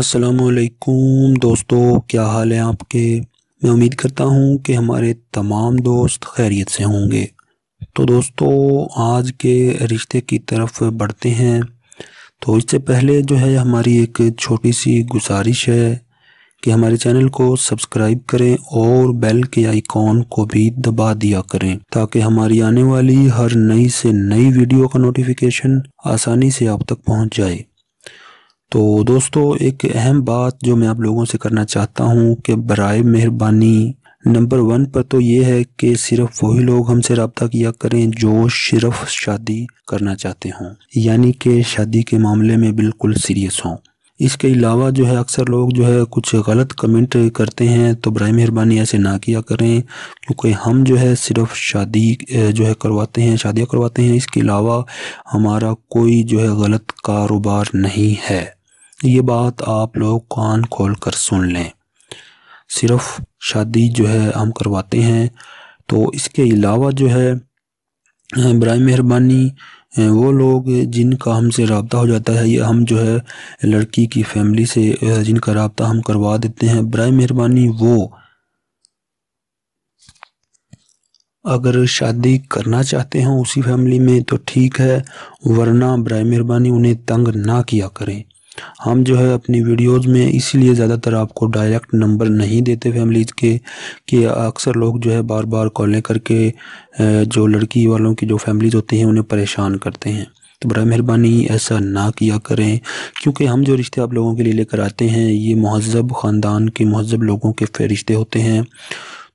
असलकुम दोस्तों क्या हाल है आपके मैं उम्मीद करता हूँ कि हमारे तमाम दोस्त खैरियत से होंगे तो दोस्तों आज के रिश्ते की तरफ बढ़ते हैं तो इससे पहले जो है हमारी एक छोटी सी गुजारिश है कि हमारे चैनल को सब्सक्राइब करें और बेल के आइकॉन को भी दबा दिया करें ताकि हमारी आने वाली हर नई से नई वीडियो का नोटिफिकेशन आसानी से आप तक पहुंच जाए तो दोस्तों एक अहम बात जो मैं आप लोगों से करना चाहता हूँ कि बर मेहरबानी नंबर वन पर तो ये है कि सिर्फ वही लोग हमसे रबता किया करें जो सिर्फ शादी करना चाहते हों यानी कि शादी के मामले में बिल्कुल सीरियस हों इसके अलावा जो है अक्सर लोग जो है कुछ गलत कमेंट करते हैं तो बर मेहरबानी ऐसे ना किया करें क्योंकि हम जो है सिर्फ शादी जो है करवाते हैं शादियाँ करवाते हैं इसके अलावा हमारा कोई जो है गलत कारोबार नहीं है ये बात आप लोग कान खोल कर सुन लें सिर्फ शादी जो है हम करवाते हैं तो इसके अलावा जो है बर मेहरबानी वो लोग जिनका हमसे रबता हो जाता है या हम जो है लड़की की फैमिली से जिनका रबता हम करवा देते हैं बर मेहरबानी वो अगर शादी करना चाहते हैं उसी फैमिली में तो ठीक है वरना बर मेहरबानी उन्हें तंग ना किया करें हम जो है अपनी वीडियोस में इसीलिए ज़्यादातर आपको डायरेक्ट नंबर नहीं देते फैमिलीज़ के कि अक्सर लोग जो है बार बार कॉलें करके जो लड़की वालों की जो फैमिलीज़ होती हैं उन्हें परेशान करते हैं तो बड़ा मेहरबानी ऐसा ना किया करें क्योंकि हम जो रिश्ते आप लोगों के लिए लेकर आते हैं ये महजब ख़ानदान के महजब लोगों के रिश्ते होते हैं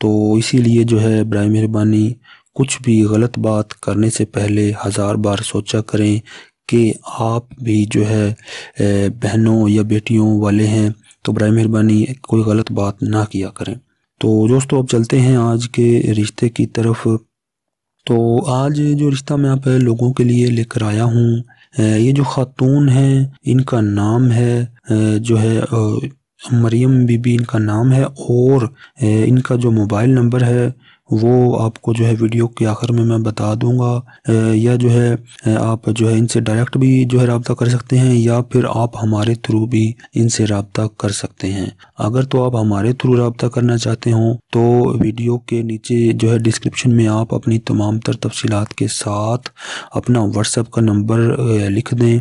तो इसीलिए जो है बर मेहरबानी कुछ भी गलत बात करने से पहले हज़ार बार सोचा करें कि आप भी जो है बहनों या बेटियों वाले हैं तो बर मेहरबानी कोई गलत बात ना किया करें तो दोस्तों अब चलते हैं आज के रिश्ते की तरफ तो आज जो रिश्ता मैं आप लोगों के लिए लेकर आया हूँ ये जो ख़ातून हैं इनका नाम है जो है मरियम बीबी इनका नाम है और इनका जो मोबाइल नंबर है वो आपको जो है वीडियो के आखिर में मैं बता दूंगा या जो है आप जो है इनसे डायरेक्ट भी जो है रबता कर सकते हैं या फिर आप हमारे थ्रू भी इनसे रबता कर सकते हैं अगर तो आप हमारे थ्रू रबता करना चाहते हो तो वीडियो के नीचे जो है डिस्क्रिप्शन में आप अपनी तमाम तर तफसीत के साथ अपना व्हाट्सएप का नंबर लिख दें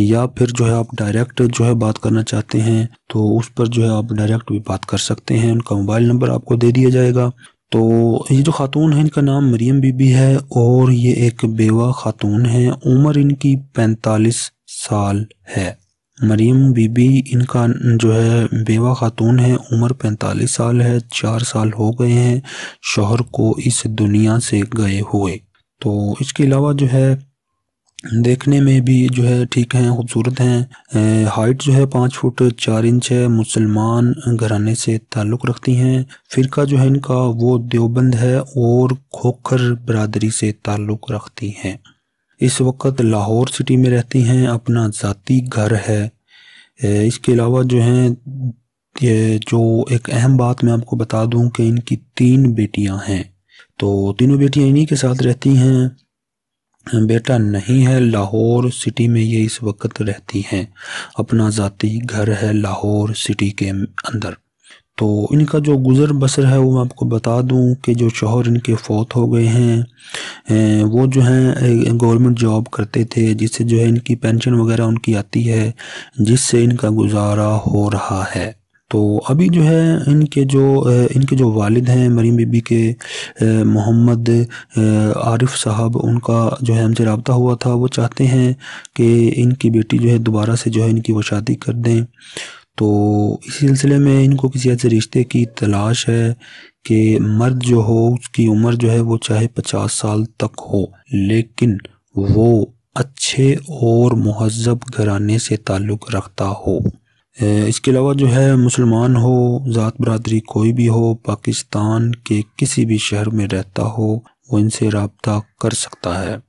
या फिर जो है आप डायरेक्ट जो है बात करना चाहते हैं तो उस पर जो है आप डायरेक्ट भी बात कर सकते हैं उनका मोबाइल नंबर आपको दे दिया जाएगा तो ये जो खातून है इनका नाम मरियम बीबी है और ये एक बेवा खातून है उम्र इनकी पैंतालीस साल है मरीम बीबी इनका जो है बेवा खातून है उम्र पैंतालीस साल है चार साल हो गए हैं शोहर को इस दुनिया से गए हुए तो इसके अलावा जो है देखने में भी जो है ठीक हैं खूबसूरत हैं हाइट जो है पाँच फुट चार इंच है मुसलमान घराने से ताल्लुक़ रखती हैं फ़िरका जो है इनका वो देवबंद है और खोखर बरदरी से ताल्लुक़ रखती हैं इस वक्त लाहौर सिटी में रहती हैं अपना ज़ाती घर है इसके अलावा जो हैं ये जो एक अहम बात मैं आपको बता दूं कि इनकी तीन बेटियां हैं तो तीनों बेटियां इन्हीं के साथ रहती हैं बेटा नहीं है लाहौर सिटी में ये इस वक्त रहती हैं अपना ज़ाती घर है लाहौर सिटी के अंदर तो इनका जो गुज़र बसर है वो मैं आपको बता दूं कि जो शोहर इनके फौत हो गए हैं वो जो हैं गवर्नमेंट जॉब करते थे जिससे जो है इनकी पेंशन वगैरह उनकी आती है जिससे इनका गुजारा हो रहा है तो अभी जो है इनके जो इनके जो वालिद हैं मरीम बीबी के मोहम्मद आरिफ साहब उनका जो है हमसे रबता हुआ था वो चाहते हैं कि इनकी बेटी जो है दोबारा से जो है इनकी वो शादी कर दें तो इस सिलसिले में इनको किसी ऐसे रिश्ते की तलाश है कि मर्द जो हो उसकी उम्र जो है वो चाहे पचास साल तक हो लेकिन वो अच्छे और महजब घराने से ताल्लुक़ रखता हो इसके अलावा जो है मुसलमान हो ज़ात बरदरी कोई भी हो पाकिस्तान के किसी भी शहर में रहता हो वो इनसे रबता कर सकता है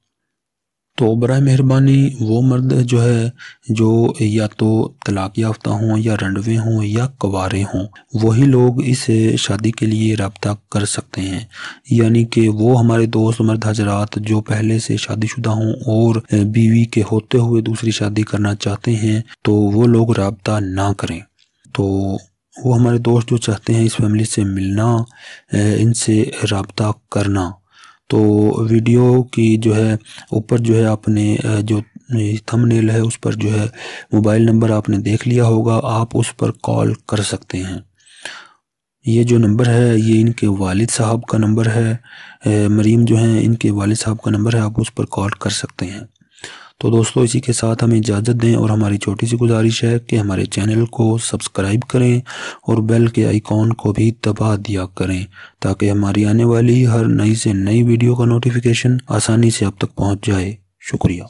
तो बर मेहरबानी वो मर्द जो है जो या तो तलाक याफ्ता हों या रंडवे हों या कवारे हों वही लोग इस शादी के लिए रबता कर सकते हैं यानी कि वो हमारे दोस्त मर्द हजरात जो पहले से शादीशुदा हों और बीवी के होते हुए दूसरी शादी करना चाहते हैं तो वो लोग रबता ना करें तो वो हमारे दोस्त जो चाहते हैं इस फैमिली से मिलना इनसे रबता करना तो वीडियो की जो है ऊपर जो है आपने जो थंबनेल है उस पर जो है मोबाइल नंबर आपने देख लिया होगा आप उस पर कॉल कर सकते हैं ये जो नंबर है ये इनके वालिद साहब का नंबर है मरीम जो हैं इनके वालिद साहब का नंबर है आप उस पर कॉल कर सकते हैं तो दोस्तों इसी के साथ हमें इजाज़त दें और हमारी छोटी सी गुजारिश है कि हमारे चैनल को सब्सक्राइब करें और बेल के आइकॉन को भी दबा दिया करें ताकि हमारी आने वाली हर नई से नई वीडियो का नोटिफिकेशन आसानी से अब तक पहुंच जाए शुक्रिया